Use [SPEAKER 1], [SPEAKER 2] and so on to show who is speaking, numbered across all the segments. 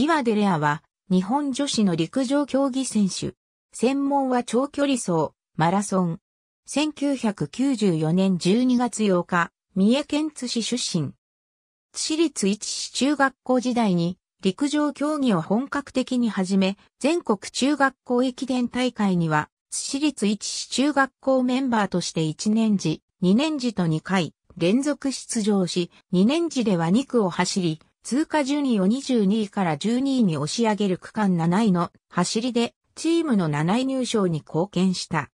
[SPEAKER 1] 岩出レアは、日本女子の陸上競技選手。専門は長距離走、マラソン。1994年12月8日、三重県津市出身。津市立一市中学校時代に、陸上競技を本格的に始め、全国中学校駅伝大会には、津市立一市中学校メンバーとして1年時、2年時と2回連続出場し、2年時では2区を走り、通過順位を22位から12位に押し上げる区間7位の走りでチームの7位入賞に貢献した。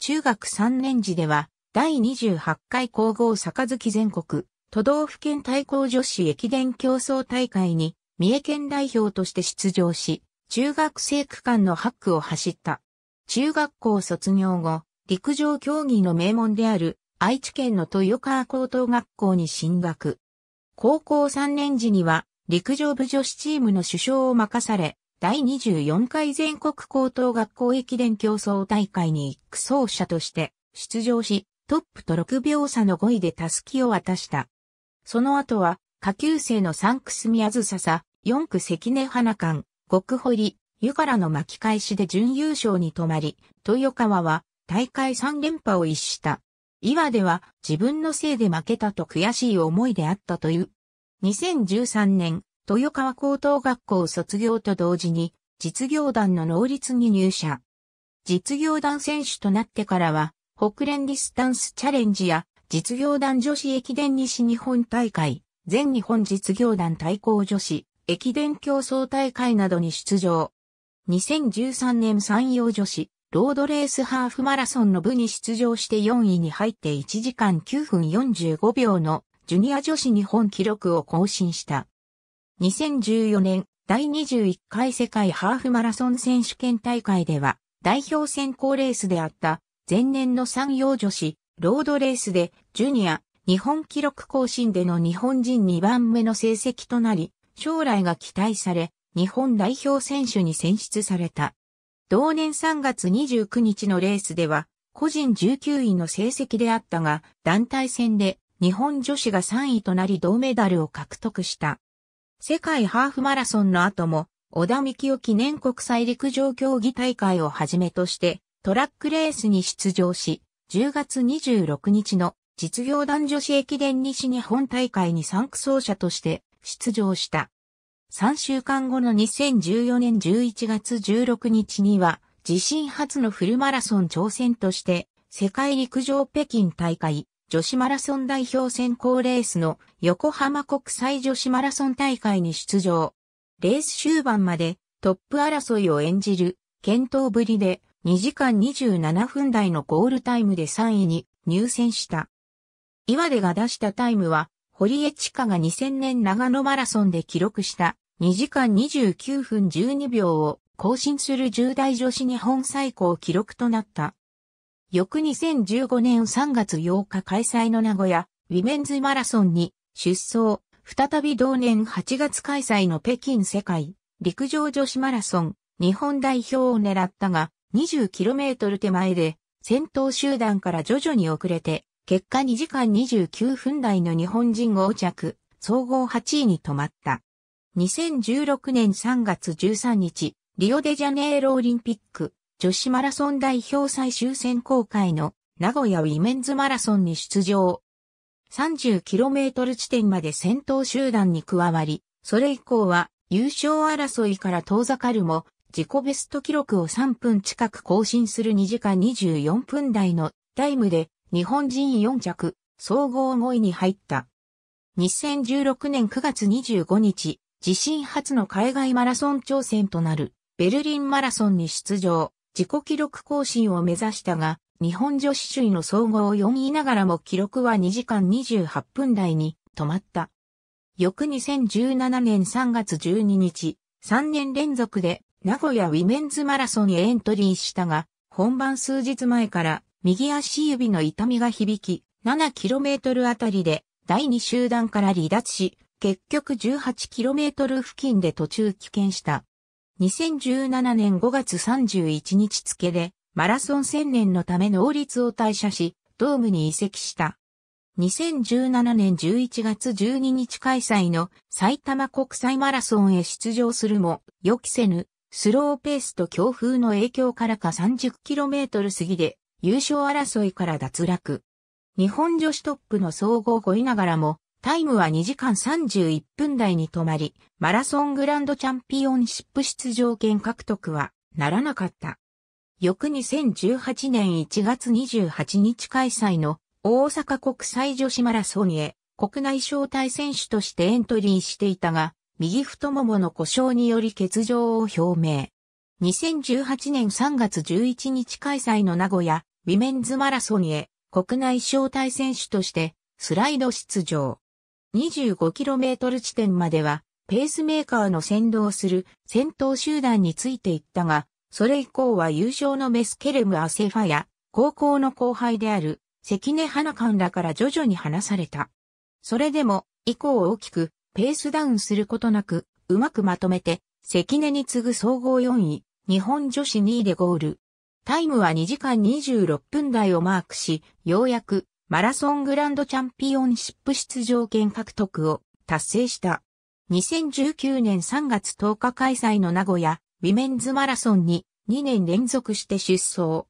[SPEAKER 1] 中学3年時では第28回皇后杯全国都道府県対抗女子駅伝競争大会に三重県代表として出場し、中学生区間の8区を走った。中学校卒業後、陸上競技の名門である愛知県の豊川高等学校に進学。高校3年時には陸上部女子チームの主将を任され、第24回全国高等学校駅伝競争大会に1区走者として出場し、トップと6秒差の5位でタスキを渡した。その後は、下級生の3区住アズササ、4区関根花館、5区堀、湯からの巻き返しで準優勝に止まり、豊川は大会3連覇を逸した。岩では自分のせいで負けたと悔しい思いであったという。2013年、豊川高等学校卒業と同時に、実業団の能率に入社。実業団選手となってからは、北連ディスタンスチャレンジや、実業団女子駅伝西日本大会、全日本実業団対抗女子、駅伝競争大会などに出場。2013年山陽女子、ロードレースハーフマラソンの部に出場して4位に入って1時間9分45秒のジュニア女子日本記録を更新した。2014年第21回世界ハーフマラソン選手権大会では代表選考レースであった前年の産業女子ロードレースでジュニア日本記録更新での日本人2番目の成績となり将来が期待され日本代表選手に選出された。同年3月29日のレースでは、個人19位の成績であったが、団体戦で日本女子が3位となり銅メダルを獲得した。世界ハーフマラソンの後も、小田美清記念国際陸上競技大会をはじめとして、トラックレースに出場し、10月26日の実業団女子駅伝西日本大会に参区走者として出場した。3週間後の2014年11月16日には、自身初のフルマラソン挑戦として、世界陸上北京大会、女子マラソン代表選考レースの横浜国際女子マラソン大会に出場。レース終盤までトップ争いを演じる、検討ぶりで2時間27分台のゴールタイムで3位に入選した。岩出が出したタイムは堀江地下が2000年長野マラソンで記録した2時間29分12秒を更新する10代女子日本最高記録となった。翌2015年3月8日開催の名古屋ウィメンズマラソンに出走、再び同年8月開催の北京世界陸上女子マラソン日本代表を狙ったが 20km 手前で先頭集団から徐々に遅れて結果2時間29分台の日本人合着、総合8位に止まった。2016年3月13日、リオデジャネイロオリンピック、女子マラソン代表最終選考会の名古屋ウィメンズマラソンに出場。30km 地点まで先頭集団に加わり、それ以降は優勝争いから遠ざかるも、自己ベスト記録を3分近く更新する2時間24分台のタイムで日本人4着、総合5位に入った。2016年9月25日、自身初の海外マラソン挑戦となるベルリンマラソンに出場、自己記録更新を目指したが、日本女子首位の総合4位ながらも記録は2時間28分台に止まった。翌2017年3月12日、3年連続で名古屋ウィメンズマラソンへエントリーしたが、本番数日前から右足指の痛みが響き、7km あたりで第2集団から離脱し、結局 18km 付近で途中棄権した。2017年5月31日付で、マラソン千年のため能率を退社し、ドームに移籍した。2017年11月12日開催の埼玉国際マラソンへ出場するも、予期せぬ、スローペースと強風の影響からか 30km 過ぎで優勝争いから脱落。日本女子トップの総合5位ながらも、タイムは2時間31分台に止まり、マラソングランドチャンピオンシップ出場権獲得はならなかった。翌2018年1月28日開催の大阪国際女子マラソンへ国内招待選手としてエントリーしていたが、右太ももの故障により欠場を表明。2018年3月11日開催の名古屋ウィメンズマラソンへ国内招待選手としてスライド出場。25km 地点まではペースメーカーの先導する先頭集団についていったが、それ以降は優勝のメスケレム・アセファや高校の後輩である関根花館らから徐々に離された。それでも以降大きくペースダウンすることなくうまくまとめて関根に次ぐ総合4位、日本女子2位でゴール。タイムは2時間26分台をマークし、ようやくマラソングランドチャンピオンシップ出場権獲得を達成した。2019年3月10日開催の名古屋ウィメンズマラソンに2年連続して出走。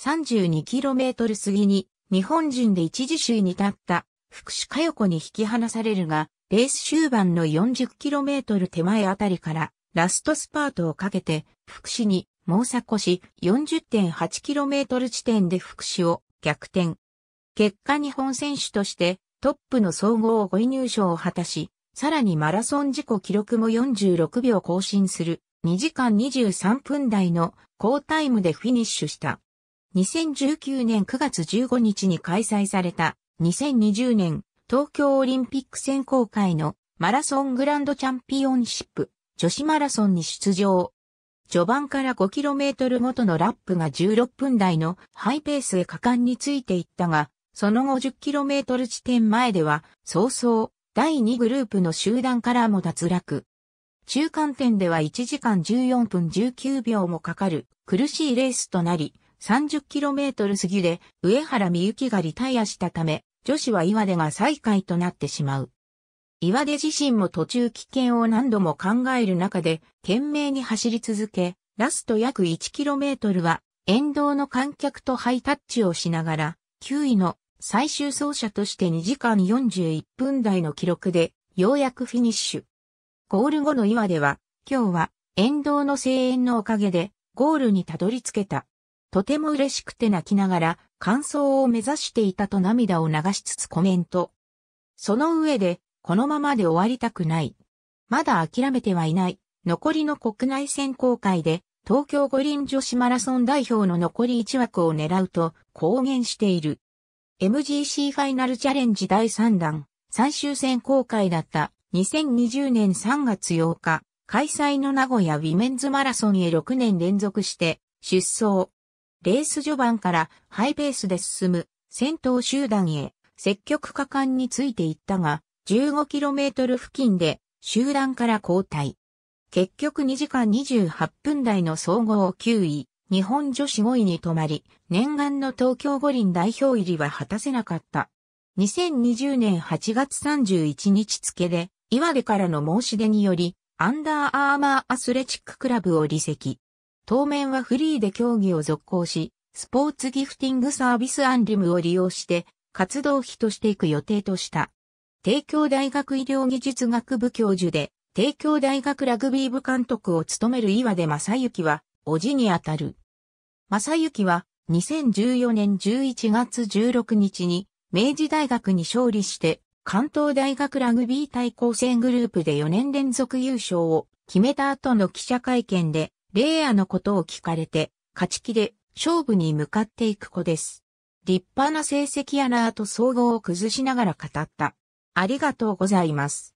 [SPEAKER 1] 32km 過ぎに日本人で一時首位に立った福士加代子に引き離されるが、レース終盤の 40km 手前あたりからラストスパートをかけて福士に猛鎖越し 40.8km 地点で福祉を逆転。結果日本選手としてトップの総合5位入賞を果たし、さらにマラソン自己記録も46秒更新する2時間23分台の好タイムでフィニッシュした。2019年9月15日に開催された2020年東京オリンピック選考会のマラソングランドチャンピオンシップ女子マラソンに出場。序盤から 5km ごとのラップが16分台のハイペースへ果敢についていったが、その後 10km 地点前では、早々、第2グループの集団からも脱落。中間点では1時間14分19秒もかかる苦しいレースとなり、30km 過ぎで上原美幸がリタイアしたため、女子は岩出が最下位となってしまう。岩出自身も途中危険を何度も考える中で、懸命に走り続け、ラスト約 1km は、沿道の観客とハイタッチをしながら、9位の最終走者として2時間41分台の記録で、ようやくフィニッシュ。ゴール後の岩出は、今日は、沿道の声援のおかげで、ゴールにたどり着けた。とても嬉しくて泣きながら、完走を目指していたと涙を流しつつコメント。その上で、このままで終わりたくない。まだ諦めてはいない。残りの国内選考会で東京五輪女子マラソン代表の残り1枠を狙うと公言している。MGC ファイナルチャレンジ第3弾、最終選考会だった2020年3月8日、開催の名古屋ウィメンズマラソンへ6年連続して出走。レース序盤からハイペースで進む先頭集団へ積極果敢についていったが、15km 付近で集団から交代。結局2時間28分台の総合9位、日本女子5位に止まり、念願の東京五輪代表入りは果たせなかった。2020年8月31日付で、岩出からの申し出により、アンダーアーマーアスレチッククラブを離席。当面はフリーで競技を続行し、スポーツギフティングサービスアンリムを利用して、活動費としていく予定とした。帝京大学医療技術学部教授で、帝京大学ラグビー部監督を務める岩出正幸は、おじにあたる。正幸は、2014年11月16日に、明治大学に勝利して、関東大学ラグビー対抗戦グループで4年連続優勝を決めた後の記者会見で、レイアのことを聞かれて、勝ち気で勝負に向かっていく子です。立派な成績やなぁと総合を崩しながら語った。ありがとうございます。